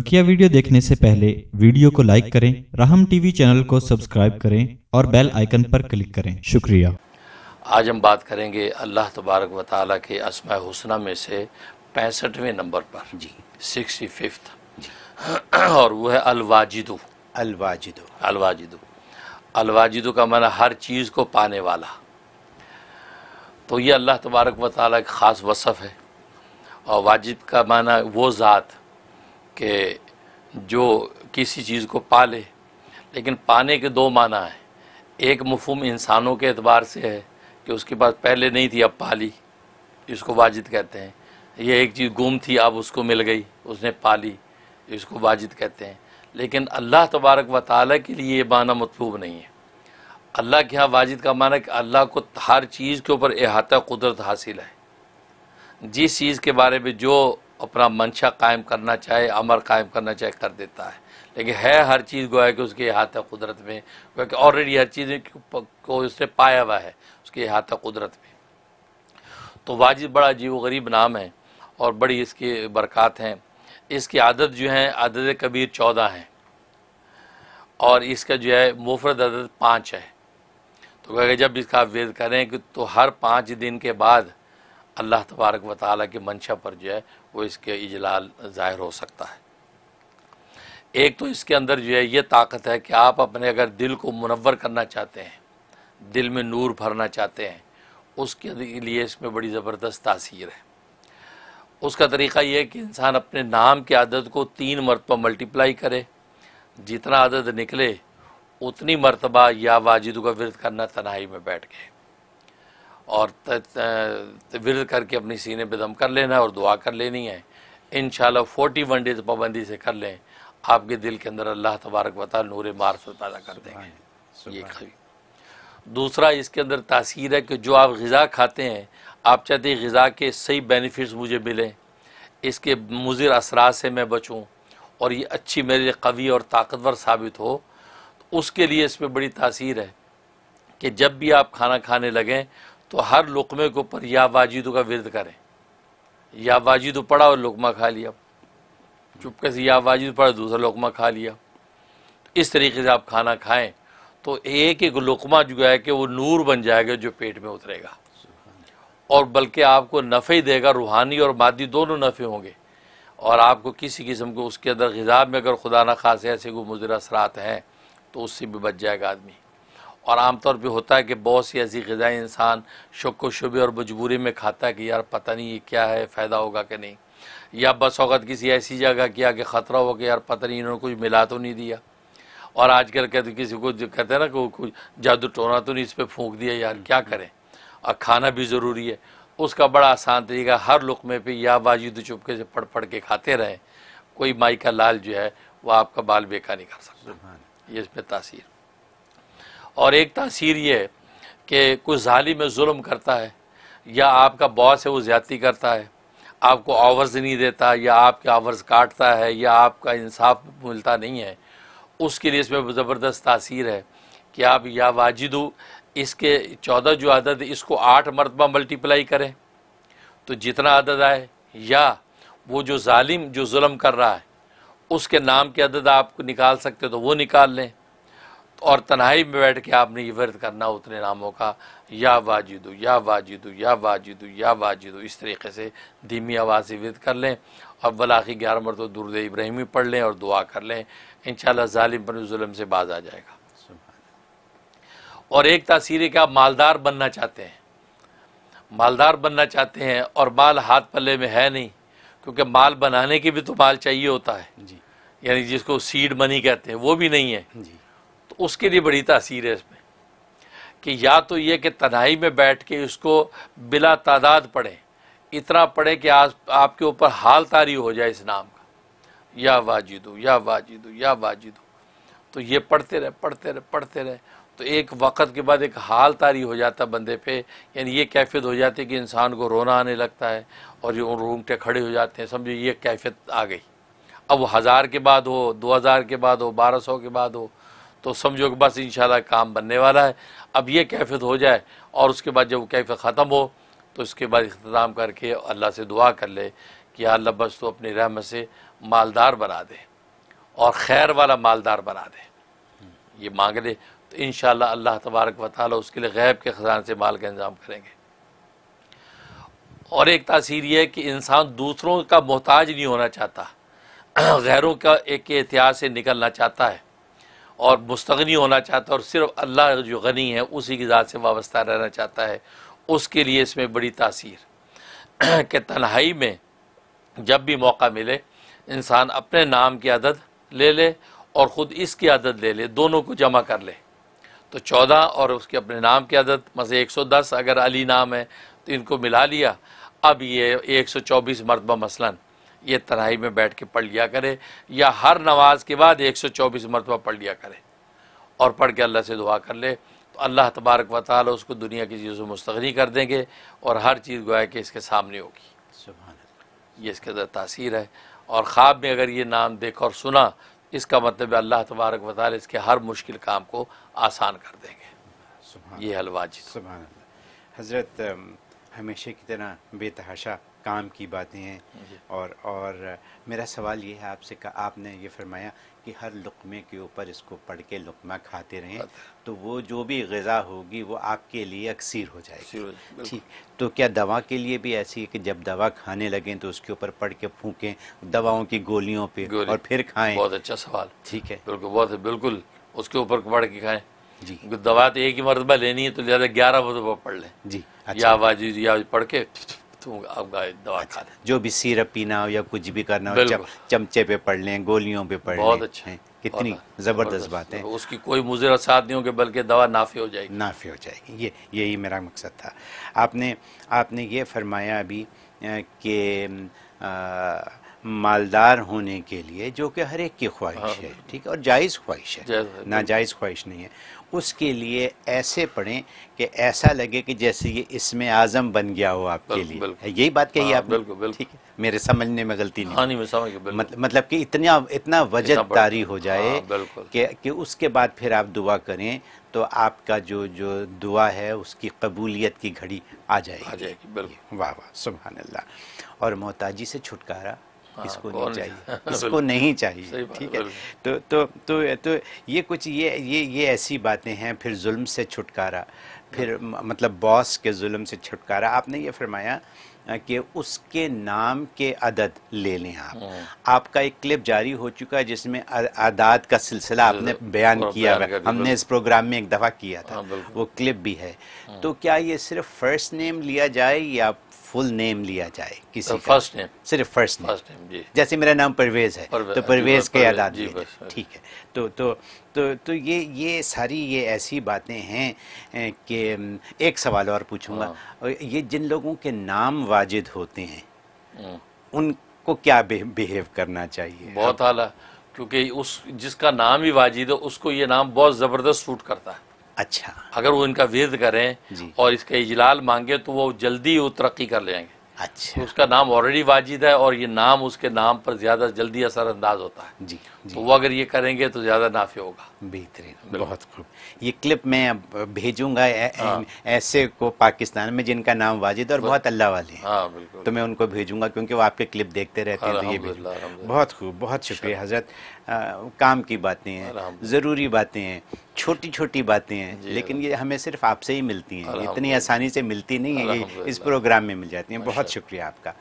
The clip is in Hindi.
बकिया वीडियो देखने से पहले वीडियो को लाइक करें राहम टीवी चैनल को सब्सक्राइब करें और बेल आइकन पर क्लिक करें शुक्रिया आज हम बात करेंगे अल्लाह तबारक व ताली के असमा हुसना में से पैंसठवें नंबर पर जी सिक्सटी फिफ्थ और वो है अलवाजिदो अलवाजिदो अलवाजिदो अलवाजिदो का माना हर चीज़ को पाने वाला तो ये अल्लाह तबारक व ताली का ख़ास वसफ़ है और वाजिद का माना वो ज़ात कि जो किसी चीज़ को ले लेकिन पाने के दो माना है एक मफहम इंसानों के अतबार से है कि उसके पास पहले नहीं थी अब पाली इसको वाजिद कहते हैं यह एक चीज़ गुम थी अब उसको मिल गई उसने पाली इसको वाजिद कहते हैं लेकिन अल्लाह तबारक व ताली के लिए ये माना मतलूब नहीं है अल्लाह के यहाँ वाजिद का माना कि अल्लाह को हर चीज़ के ऊपर अहाता कुदरत हासिल है जिस चीज़ के बारे में जो अपना मंशा कायम करना चाहे अमर कायम करना चाहे कर देता है लेकिन है हर चीज़ गोया कि उसके हाथ है कुदरत में गोया कि ऑलरेडी हर चीज़ को उसने पाया हुआ है उसके हाथ है कुदरत में तो वाजिब बड़ा अजीब गरीब नाम है और बड़ी इसकी बरक़ात हैं इसकी आदत जो है आदत कबीर चौदह हैं और इसका जो है मुफरत आदत पाँच है तो कहेगा जब इसका आप वेद करें कि तो हर पाँच दिन के बाद अल्लाह तबारक व की मंशा पर जो है वो इसके इजलाल ज़ाहिर हो सकता है एक तो इसके अंदर जो है ये ताकत है कि आप अपने अगर दिल को मुनवर करना चाहते हैं दिल में नूर भरना चाहते हैं उसके लिए इसमें बड़ी ज़बरदस्त तासीर है उसका तरीक़ा यह है कि इंसान अपने नाम के आदत को तीन मरतबा मल्टीप्लाई करे जितना आदत निकले उतनी मरतबा या वाजिद का विरद करना तनाई में बैठ गए और विरद करके अपनी सीने पे दम कर लेना और दुआ कर लेनी है इन फोर्टी वन डेज पाबंदी से कर लें आपके दिल के अंदर अल्लाह तबारक वाल नूर से पैदा कर देंगे ये खबी दूसरा इसके अंदर तासीर है कि जो आप गज़ा खाते हैं आप चाहते हैं गज़ा के सही बेनिफिट्स मुझे मिलें इसके मुजिर असरा से मैं बचूँ और ये अच्छी मेरे लिए कवी और ताकतवर साबित हो तो उसके लिए इस पर बड़ी तासीर है कि जब भी आप खाना खाने लगें तो हर लुकमे के ऊपर या वाजिद का विरद करें या वाजिद पढ़ा और लुकमा खा लिया चुपके से या वाजिद पढ़ा दूसरा लुकमा खा लिया इस तरीके से आप खाना खाएं तो एक एक लुकमा जो है कि वो नूर बन जाएगा जो पेट में उतरेगा और बल्कि आपको नफ़े ही देगा रूहानी और मादी दोनों नफ़े होंगे और आपको किसी किस्म के उसके अंदर गज़ा में अगर खुदा न खास ऐसे को मुजरा असरात हैं तो उससे भी बच जाएगा आदमी और आमतौर पे होता है कि बहुत सी ऐसी गज़ाएँ इंसान शक व शुबे और मजबूरी में खाता है कि यार पता नहीं ये क्या है फ़ायदा होगा कि नहीं या बस औकत किसी ऐसी जगह किया कि ख़तरा हो कि यार पता नहीं इन्होंने कुछ मिला तो नहीं दिया और आज कल कहते किसी को कहते हैं ना कि कुछ जादू टोना तो नहीं इस पर फूक दिया यार क्या हम्म। करें और खाना भी ज़रूरी है उसका बड़ा आसान तरीका हर लुकमे पे या वाजिद चुपके से पढ़ पढ़ के खाते रहें कोई माई का लाल जो है वह आपका बाल बेका नहीं कर सकता ये इसमें तासीर और एक तासीर ये कि कुछ जालिम जुल्म करता है या आपका बॉस है वो ज़्यादती करता है आपको आवर्स नहीं देता या आपके आवर्स काटता है या आपका इंसाफ मिलता नहीं है उसके लिए इसमें ज़बरदस्त तासीर है कि आप या वाजिदू इसके चौदह जो आदद इसको आठ मरतबा मल्टीप्लाई करें तो जितना आदद आए या वो जो जालिम जो जुल्म कर रहा है उसके नाम के अदद आप निकाल सकते तो वो निकाल लें और तन्हाई में बैठ के आपने ये वर्द करना उतने नामों का या वाजिदु या वाजिद या वाजिद या वाजिद इस तरीके से धीमी आवाज़ से वर्द कर लें और बलाखी ग्यारह मर तो दुरद इब्राहिमी पढ़ लें और दुआ कर लें इन शालिम पर म से बाज आ जाएगा और एक तासीर कि आप मालदार बनना चाहते हैं मालदार बनना चाहते हैं और माल हाथ पल्ले में है नहीं क्योंकि माल बनाने की भी तो माल चाहिए होता है जी यानी जिसको सीड मनी कहते हैं वो भी नहीं है जी तो उसके लिए बड़ी तासीर है इसमें कि या तो ये कि तनाई में बैठ के इसको बिला तादाद पढ़ें इतना पढ़ें कि आज आपके ऊपर हाल तारी हो जाए इस नाम का या वाजिद या वाजिद या वाजिद तो ये पढ़ते रहे पढ़ते रहे पढ़ते रहे तो एक वक़्त के बाद एक हाल तारी हो जाता बंदे पे यानी ये कैफियत हो जाती है कि इंसान को रोना आने लगता है और ये रोंगटे खड़े हो जाते हैं समझो ये कैफियत आ गई अब वो हज़ार के बाद हो दो हज़ार के बाद हो बारह सौ के बाद हो तो समझो कि बस इन काम बनने वाला है अब ये कैफियत हो जाए और उसके बाद जब कैफियत ख़त्म हो तो उसके बाद अख्ताम करके अल्लाह से दुआ कर ले कि अल्लाह बस तो अपनी रहमत से मालदार बना दे और खैर वाला मालदार बना दे ये मांग ले तो इन अल्लाह तबारक वाली उसके लिए गैब के ख़जान से माल का इंतजाम करेंगे और एक तासीर यह है कि इंसान दूसरों का मोहताज नहीं होना चाहता गैरों का एक एहतियात से निकलना चाहता है और मुस्तगनी होना चाहता है और सिर्फ अल्लाह जो गनी है उसी की ज़ात से वाबस्ता रहना चाहता है उसके लिए इसमें बड़ी तासीर के तन्हाई में जब भी मौका मिले इंसान अपने नाम की आदत ले ले और ख़ुद इसकी आदत ले ले दोनों को जमा कर ले तो चौदह और उसके अपने नाम की आदत मजे एक सौ दस अगर अली नाम है तो इनको मिला लिया अब ये एक सौ चौबीस मरतबा मसलन ये तनाई में बैठ के पढ़ लिया करे या हर नमाज के बाद एक सौ चौबीस मरतबा पढ़ लिया करे और पढ़ के अल्लाह से दुआ कर ले तो अल्लाह तबारक व ताली उसको दुनिया की चीज़ों से मुस्तनी कर देंगे और हर चीज़ गोया कि इसके सामने होगी ये इसके अंदर तासीर है और ख़्वाब में अगर ये नाम देखा और सुना इसका मतलब अल्लाह तबारक व इसके हर मुश्किल काम को आसान कर देंगे ये हलवाजी सुबह हज़रत हमेशा की तरह बेतहाशा काम की बातें हैं और और मेरा सवाल ये है आपसे का आपने ये फरमाया कि हर लुकमे के ऊपर इसको पढ़ के लुकमा खाते रहें तो वो जो भी गज़ा होगी वो आपके लिए अक्सर हो जाएगी ठीक तो क्या दवा के लिए भी ऐसी है कि जब दवा खाने लगें तो उसके ऊपर पढ़ के फूकें दवाओं की गोलियों पे गोली। और फिर खाएं बहुत अच्छा सवाल ठीक है बिल्कुल बहुत बिल्कुल उसके ऊपर पढ़ के खाएं जी दवा तो एक ही मरतबा लेनी है तो ज़्यादा ग्यारह मरतबा पढ़ लें जी अच्छा। या वाजिब या पढ़ के तो अब दवा अच्छा, खा ले जो भी सिरप पीना हो या कुछ भी करना हो चमचे पे पढ़ लें गोलियों पे पढ़ बहुत अच्छे हैं कितनी अच्छा, ज़बरदस्त बात है उसकी कोई मुजर साथ नहीं होगी बल्कि दवा नाफी हो जाएगी नाफी हो जाएगी ये यही मेरा मकसद था आपने आपने ये फरमाया अभी कि मालदार होने के लिए जो कि हर एक की ख्वाहिश हाँ। है ठीक है और जायज़ ख्वाहिश है नाजायज़ ख्वाहिश नहीं है उसके लिए ऐसे पढ़ें कि ऐसा लगे कि जैसे ये इसमें आज़म बन गया हो आपके लिए यही बात कही हाँ, आप ठीक है मेरे समझने में गलती नहीं, हाँ, नहीं मैं मत, मतलब कि इतना इतना वजह तारी हो जाए कि कि उसके बाद फिर आप दुआ करें तो आपका जो जो दुआ है उसकी कबूलियत की घड़ी आ जाएगी आ जाएगी वाह वाह अल्लाह और मोहताजी से छुटकारा हाँ, इसको नहीं चाहिए इसको नहीं चाहिए ठीक है तो तो तो तो ये कुछ ये ये ये ऐसी बातें हैं फिर जुल्म से छुटकारा फिर हाँ। मतलब बॉस के जुल्म से छुटकारा आपने ये फरमाया कि उसके नाम के अदद ले लें आप हाँ। आपका एक क्लिप जारी हो चुका है जिसमें आदाद का सिलसिला आपने बयान किया हुआ हमने इस प्रोग्राम में एक दफ़ा किया था वो क्लिप भी है तो क्या ये सिर्फ फर्स्ट नेम लिया जाए या फुल नेम लिया जाए किसी तो फर्स्ट नेम सिर्फ फर्स्ट नेम फर्स्ट नेम जी जैसे मेरा नाम परवेज है तो परवेज के याद आती ठीक है तो तो तो तो ये ये सारी ये ऐसी बातें हैं कि एक सवाल और पूछूंगा हाँ। ये जिन लोगों के नाम वाजिद होते हैं हाँ। उनको क्या बिहेव करना चाहिए बहुत आला क्योंकि उस जिसका नाम ही वाजिद है उसको ये नाम बहुत ज़बरदस्त सूट करता है अच्छा अगर वो इनका वेद करें और इसका इजलाल मांगे तो वो जल्दी वो तरक्की कर लेंगे अच्छा तो उसका नाम ऑलरेडी वाजिद है और ये नाम उसके नाम पर ज़्यादा जल्दी असरअंदाज होता है जी, जी तो वो अगर ये करेंगे तो ज़्यादा नाफी होगा बेहतरीन बहुत खूब ये क्लिप मैं अब भेजूंगा हाँ। ऐसे को पाकिस्तान में जिनका नाम वाजिद और बहुत अल्लाह वाले हैं हाँ, तो मैं उनको भेजूंगा क्योंकि वो आपके क्लिप देखते रहते हैं तो ये बहुत खूब बहुत अच्छा। शुक्रिया हजरत काम की बातें हैं ज़रूरी बातें हैं छोटी छोटी बातें हैं लेकिन ये हमें सिर्फ आपसे ही मिलती हैं इतनी आसानी से मिलती नहीं है ये इस प्रोग्राम में मिल जाती हैं बहुत शुक्रिया आपका